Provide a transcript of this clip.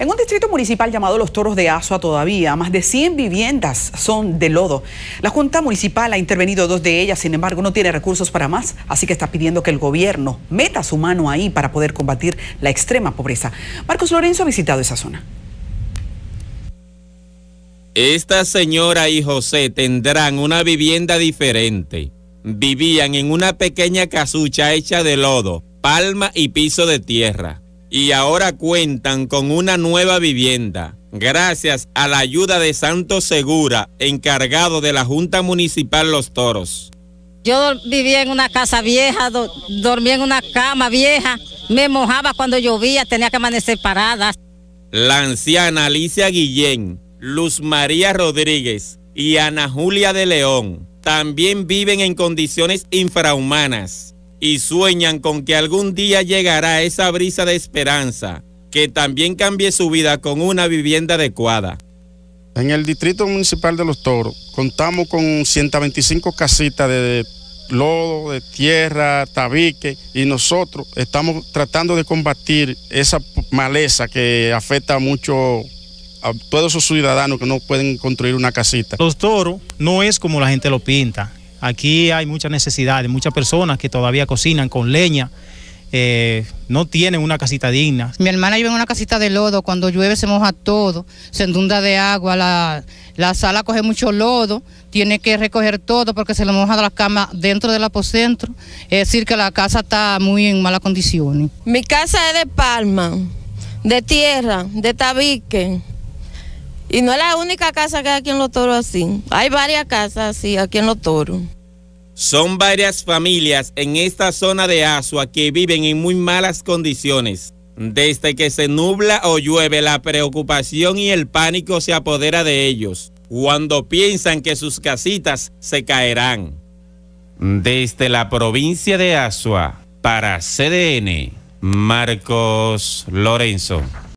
En un distrito municipal llamado Los Toros de Asua todavía, más de 100 viviendas son de lodo. La Junta Municipal ha intervenido dos de ellas, sin embargo no tiene recursos para más, así que está pidiendo que el gobierno meta su mano ahí para poder combatir la extrema pobreza. Marcos Lorenzo ha visitado esa zona. Esta señora y José tendrán una vivienda diferente. Vivían en una pequeña casucha hecha de lodo, palma y piso de tierra y ahora cuentan con una nueva vivienda. Gracias a la ayuda de Santos Segura, encargado de la Junta Municipal Los Toros. Yo vivía en una casa vieja, dormía en una cama vieja, me mojaba cuando llovía, tenía que amanecer paradas. La anciana Alicia Guillén, Luz María Rodríguez y Ana Julia de León también viven en condiciones infrahumanas y sueñan con que algún día llegará esa brisa de esperanza que también cambie su vida con una vivienda adecuada. En el Distrito Municipal de Los Toros contamos con 125 casitas de lodo, de tierra, tabique, y nosotros estamos tratando de combatir esa maleza que afecta mucho a todos esos ciudadanos que no pueden construir una casita. Los toros no es como la gente lo pinta, Aquí hay muchas necesidades, muchas personas que todavía cocinan con leña. Eh, no tienen una casita digna. Mi hermana vive en una casita de lodo, cuando llueve se moja todo, se enunda de agua, la, la sala coge mucho lodo, tiene que recoger todo porque se le moja las camas dentro del apocentro, es decir que la casa está muy en malas condiciones. Mi casa es de palma, de tierra, de tabique. Y no es la única casa que hay aquí en Los Toros así. Hay varias casas así aquí en Los Toros. Son varias familias en esta zona de Asua que viven en muy malas condiciones. Desde que se nubla o llueve, la preocupación y el pánico se apodera de ellos cuando piensan que sus casitas se caerán. Desde la provincia de Asua, para CDN, Marcos Lorenzo.